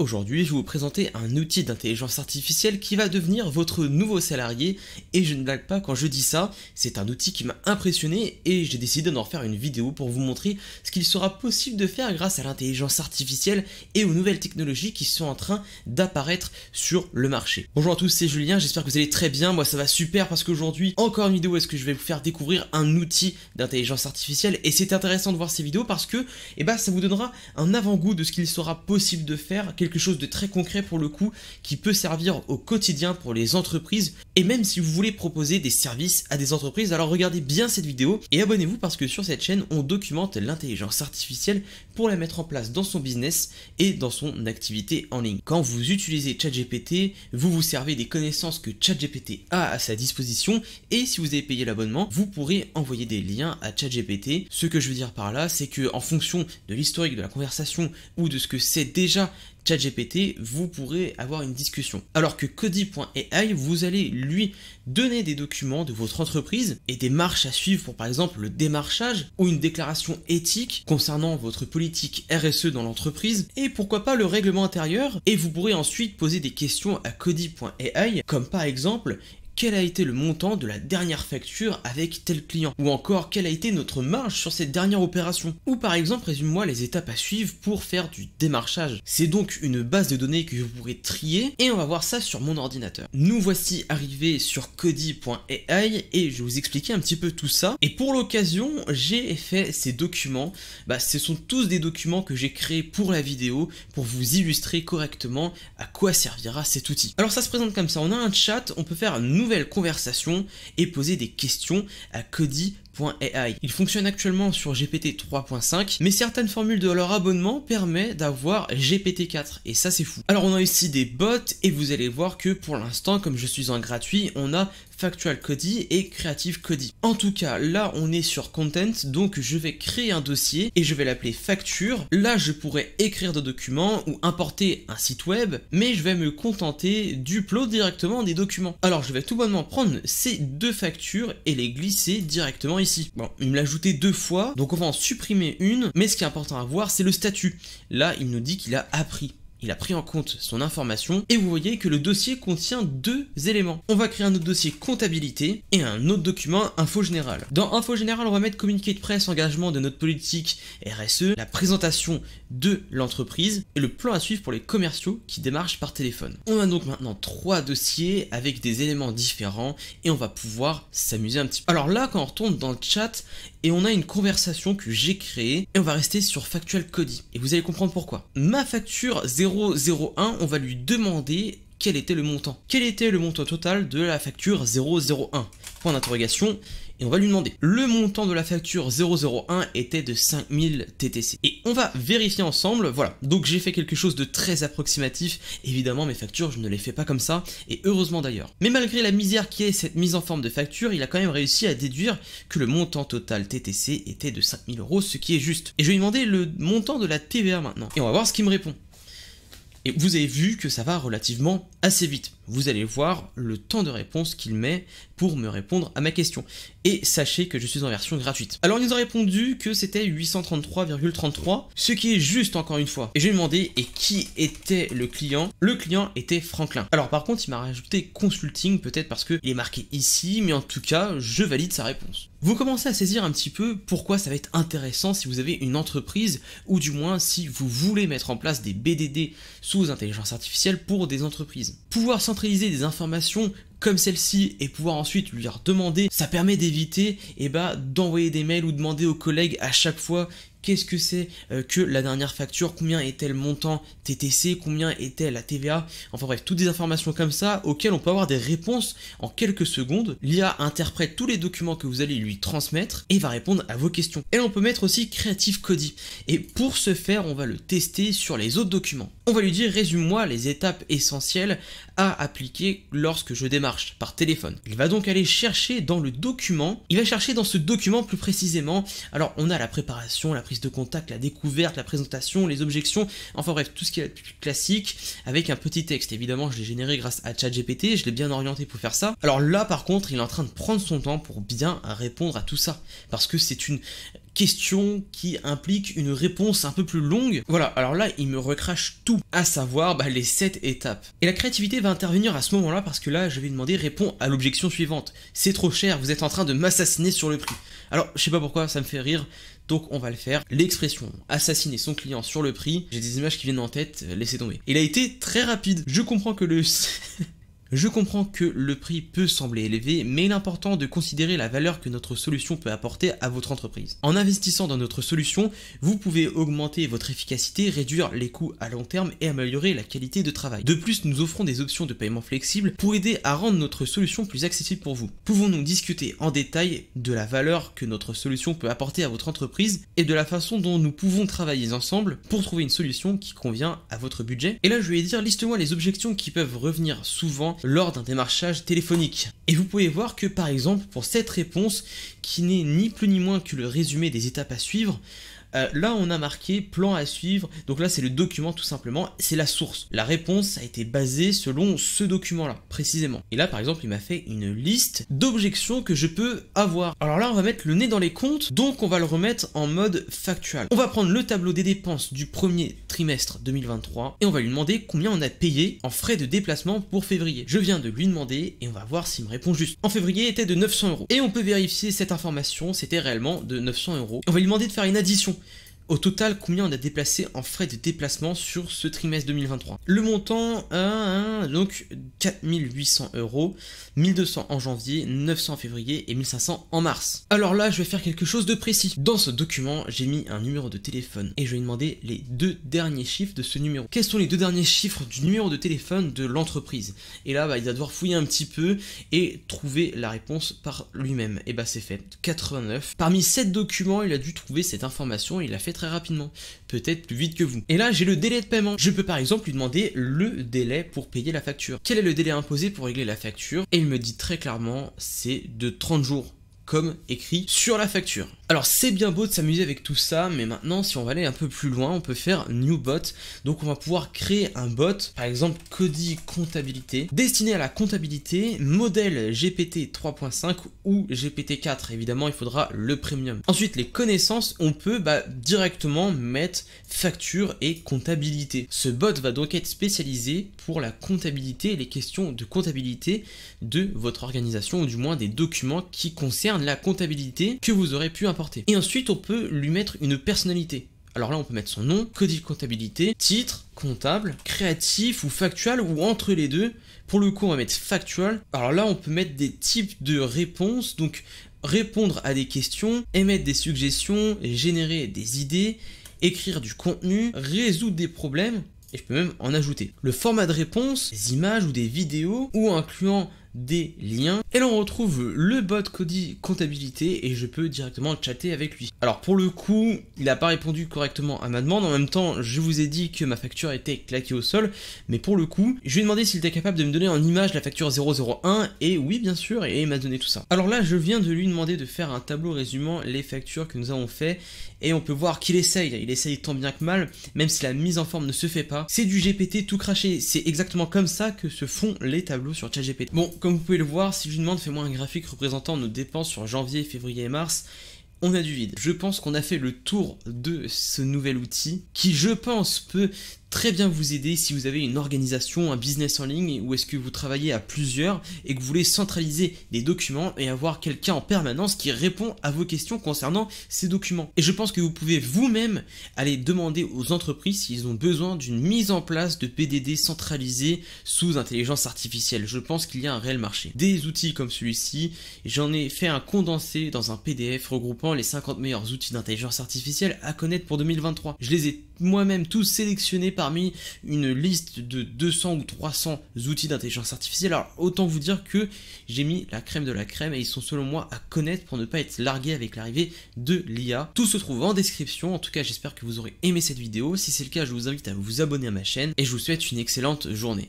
Aujourd'hui, je vais vous présenter un outil d'intelligence artificielle qui va devenir votre nouveau salarié, et je ne blague pas quand je dis ça, c'est un outil qui m'a impressionné et j'ai décidé d'en faire une vidéo pour vous montrer ce qu'il sera possible de faire grâce à l'intelligence artificielle et aux nouvelles technologies qui sont en train d'apparaître sur le marché. Bonjour à tous, c'est Julien, j'espère que vous allez très bien, moi ça va super parce qu'aujourd'hui, encore une vidéo est-ce que je vais vous faire découvrir un outil d'intelligence artificielle, et c'est intéressant de voir ces vidéos parce que eh ben, ça vous donnera un avant-goût de ce qu'il sera possible de faire, quelque chose de très concret pour le coup qui peut servir au quotidien pour les entreprises et même si vous voulez proposer des services à des entreprises, alors regardez bien cette vidéo et abonnez-vous parce que sur cette chaîne on documente l'intelligence artificielle pour la mettre en place dans son business et dans son activité en ligne. Quand vous utilisez ChatGPT, vous vous servez des connaissances que ChatGPT a à sa disposition et si vous avez payé l'abonnement, vous pourrez envoyer des liens à ChatGPT. Ce que je veux dire par là, c'est que en fonction de l'historique de la conversation ou de ce que c'est déjà ChatGPT, vous pourrez avoir une discussion. Alors que Cody.ai, vous allez lui donner des documents de votre entreprise et des marches à suivre pour par exemple le démarchage ou une déclaration éthique concernant votre politique RSE dans l'entreprise et pourquoi pas le règlement intérieur et vous pourrez ensuite poser des questions à Cody.ai comme par exemple quel a été le montant de la dernière facture avec tel client, ou encore quelle a été notre marge sur cette dernière opération, ou par exemple résume-moi les étapes à suivre pour faire du démarchage. C'est donc une base de données que vous pourrez trier et on va voir ça sur mon ordinateur. Nous voici arrivés sur Cody.ai et je vais vous expliquer un petit peu tout ça. Et pour l'occasion, j'ai fait ces documents. Bah, ce sont tous des documents que j'ai créés pour la vidéo pour vous illustrer correctement à quoi servira cet outil. Alors ça se présente comme ça, on a un chat, on peut faire un nouveau conversation et poser des questions à Cody il fonctionne actuellement sur GPT 3.5, mais certaines formules de leur abonnement permettent d'avoir GPT 4, et ça c'est fou. Alors on a ici des bots, et vous allez voir que pour l'instant, comme je suis en gratuit, on a Factual Cody et Creative Cody. En tout cas, là on est sur Content, donc je vais créer un dossier et je vais l'appeler Facture. Là je pourrais écrire des documents ou importer un site web, mais je vais me contenter du plot directement des documents. Alors je vais tout bonnement prendre ces deux factures et les glisser directement ici. Bon, il me l'a ajouté deux fois, donc on va en supprimer une, mais ce qui est important à voir, c'est le statut. Là, il nous dit qu'il a appris il a pris en compte son information et vous voyez que le dossier contient deux éléments. On va créer un autre dossier comptabilité et un autre document info général. Dans info général, on va mettre communiqué de presse, engagement de notre politique RSE, la présentation de l'entreprise et le plan à suivre pour les commerciaux qui démarchent par téléphone. On a donc maintenant trois dossiers avec des éléments différents et on va pouvoir s'amuser un petit peu. Alors là, quand on retourne dans le chat et on a une conversation que j'ai créée et on va rester sur Factual Cody. Et vous allez comprendre pourquoi. Ma facture 001, on va lui demander quel était le montant. Quel était le montant total de la facture 001 Point d'interrogation et on va lui demander. Le montant de la facture 001 était de 5000 TTC. Et on va vérifier ensemble, voilà. Donc j'ai fait quelque chose de très approximatif, évidemment mes factures je ne les fais pas comme ça, et heureusement d'ailleurs. Mais malgré la misère qui est cette mise en forme de facture, il a quand même réussi à déduire que le montant total TTC était de 5000 euros, ce qui est juste. Et je vais lui demander le montant de la TVA maintenant, et on va voir ce qu'il me répond. Et vous avez vu que ça va relativement assez vite vous allez voir le temps de réponse qu'il met pour me répondre à ma question. Et sachez que je suis en version gratuite. Alors il nous a répondu que c'était 833,33, ce qui est juste encore une fois. Et j'ai demandé et qui était le client Le client était Franklin. Alors par contre il m'a rajouté consulting peut-être parce qu'il est marqué ici, mais en tout cas je valide sa réponse. Vous commencez à saisir un petit peu pourquoi ça va être intéressant si vous avez une entreprise ou du moins si vous voulez mettre en place des BDD sous intelligence artificielle pour des entreprises. Pouvoir des informations comme celle-ci et pouvoir ensuite lui redemander, ça permet d'éviter et eh ben, d'envoyer des mails ou demander aux collègues à chaque fois qu'est-ce que c'est euh, que la dernière facture, combien est-elle montant TTC, combien était la TVA, enfin bref, toutes des informations comme ça auxquelles on peut avoir des réponses en quelques secondes. L'IA interprète tous les documents que vous allez lui transmettre et va répondre à vos questions. Et on peut mettre aussi Creative Cody. Et pour ce faire, on va le tester sur les autres documents. On va lui dire résume-moi les étapes essentielles à appliquer lorsque je démarche par téléphone. Il va donc aller chercher dans le document, il va chercher dans ce document plus précisément. Alors on a la préparation, la prise de contact, la découverte, la présentation, les objections, enfin bref, tout ce qui est classique, avec un petit texte. Évidemment, je l'ai généré grâce à ChatGPT, je l'ai bien orienté pour faire ça. Alors là, par contre, il est en train de prendre son temps pour bien répondre à tout ça, parce que c'est une question qui implique une réponse un peu plus longue. Voilà, alors là, il me recrache tout, à savoir bah, les 7 étapes. Et la créativité va intervenir à ce moment-là parce que là, je vais demander réponds à l'objection suivante. C'est trop cher, vous êtes en train de m'assassiner sur le prix. Alors, je sais pas pourquoi, ça me fait rire donc on va le faire. L'expression assassiner son client sur le prix, j'ai des images qui viennent en tête, euh, laissez tomber. Il a été très rapide. Je comprends que le Je comprends que le prix peut sembler élevé, mais il est important de considérer la valeur que notre solution peut apporter à votre entreprise. En investissant dans notre solution, vous pouvez augmenter votre efficacité, réduire les coûts à long terme et améliorer la qualité de travail. De plus, nous offrons des options de paiement flexibles pour aider à rendre notre solution plus accessible pour vous. Pouvons-nous discuter en détail de la valeur que notre solution peut apporter à votre entreprise et de la façon dont nous pouvons travailler ensemble pour trouver une solution qui convient à votre budget Et là, je vais dire, liste-moi les objections qui peuvent revenir souvent lors d'un démarchage téléphonique. Et vous pouvez voir que par exemple pour cette réponse, qui n'est ni plus ni moins que le résumé des étapes à suivre, euh, là, on a marqué plan à suivre. Donc là, c'est le document tout simplement. C'est la source. La réponse a été basée selon ce document-là, précisément. Et là, par exemple, il m'a fait une liste d'objections que je peux avoir. Alors là, on va mettre le nez dans les comptes. Donc, on va le remettre en mode factuel. On va prendre le tableau des dépenses du premier trimestre 2023 et on va lui demander combien on a payé en frais de déplacement pour février. Je viens de lui demander et on va voir s'il me répond juste. En février, était de 900 euros. Et on peut vérifier cette information, c'était réellement de 900 euros. On va lui demander de faire une addition au total, combien on a déplacé en frais de déplacement sur ce trimestre 2023 Le montant, hein, hein, donc 4800 euros, 1200 en janvier, 900 en février et 1500 en mars. Alors là, je vais faire quelque chose de précis. Dans ce document, j'ai mis un numéro de téléphone et je vais demander les deux derniers chiffres de ce numéro. Quels sont les deux derniers chiffres du numéro de téléphone de l'entreprise Et là, bah, il va devoir fouiller un petit peu et trouver la réponse par lui-même. Et bah c'est fait, 89. Parmi 7 documents, il a dû trouver cette information et il a fait très rapidement, peut-être plus vite que vous. Et là, j'ai le délai de paiement. Je peux par exemple lui demander le délai pour payer la facture. Quel est le délai imposé pour régler la facture Et il me dit très clairement, c'est de 30 jours comme écrit sur la facture. Alors c'est bien beau de s'amuser avec tout ça, mais maintenant si on va aller un peu plus loin, on peut faire new bot. Donc on va pouvoir créer un bot, par exemple Cody comptabilité, destiné à la comptabilité, modèle GPT 3.5 ou GPT 4. Évidemment, il faudra le premium. Ensuite, les connaissances, on peut bah, directement mettre facture et comptabilité. Ce bot va donc être spécialisé pour la comptabilité les questions de comptabilité de votre organisation ou du moins des documents qui concernent la comptabilité que vous aurez pu importer. Et ensuite, on peut lui mettre une personnalité. Alors là, on peut mettre son nom, de comptabilité, titre, comptable, créatif ou factuel ou entre les deux. Pour le coup, on va mettre factuel Alors là, on peut mettre des types de réponses. Donc, répondre à des questions, émettre des suggestions, générer des idées, écrire du contenu, résoudre des problèmes, et je peux même en ajouter. Le format de réponse, des images ou des vidéos, ou incluant des liens. Et là on retrouve le bot Cody comptabilité et je peux directement chatter avec lui. Alors pour le coup, il n'a pas répondu correctement à ma demande. En même temps, je vous ai dit que ma facture était claquée au sol. Mais pour le coup, je lui ai demandé s'il était capable de me donner en image la facture 001 et oui bien sûr, et il m'a donné tout ça. Alors là, je viens de lui demander de faire un tableau résumant les factures que nous avons fait et on peut voir qu'il essaye, il essaye tant bien que mal, même si la mise en forme ne se fait pas. C'est du GPT tout craché, c'est exactement comme ça que se font les tableaux sur ChatGPT. Bon, comme vous pouvez le voir, si je lui demande fais-moi un graphique représentant nos dépenses sur janvier, février et mars, on a du vide. Je pense qu'on a fait le tour de ce nouvel outil qui, je pense, peut très bien vous aider si vous avez une organisation, un business en ligne ou est-ce que vous travaillez à plusieurs et que vous voulez centraliser des documents et avoir quelqu'un en permanence qui répond à vos questions concernant ces documents. Et je pense que vous pouvez vous-même aller demander aux entreprises s'ils ont besoin d'une mise en place de PDD centralisé sous intelligence artificielle. Je pense qu'il y a un réel marché. Des outils comme celui-ci, j'en ai fait un condensé dans un PDF regroupant les 50 meilleurs outils d'intelligence artificielle à connaître pour 2023. Je les ai moi-même tout sélectionnés parmi une liste de 200 ou 300 outils d'intelligence artificielle. Alors autant vous dire que j'ai mis la crème de la crème et ils sont selon moi à connaître pour ne pas être largués avec l'arrivée de l'IA. Tout se trouve en description. En tout cas, j'espère que vous aurez aimé cette vidéo. Si c'est le cas, je vous invite à vous abonner à ma chaîne et je vous souhaite une excellente journée.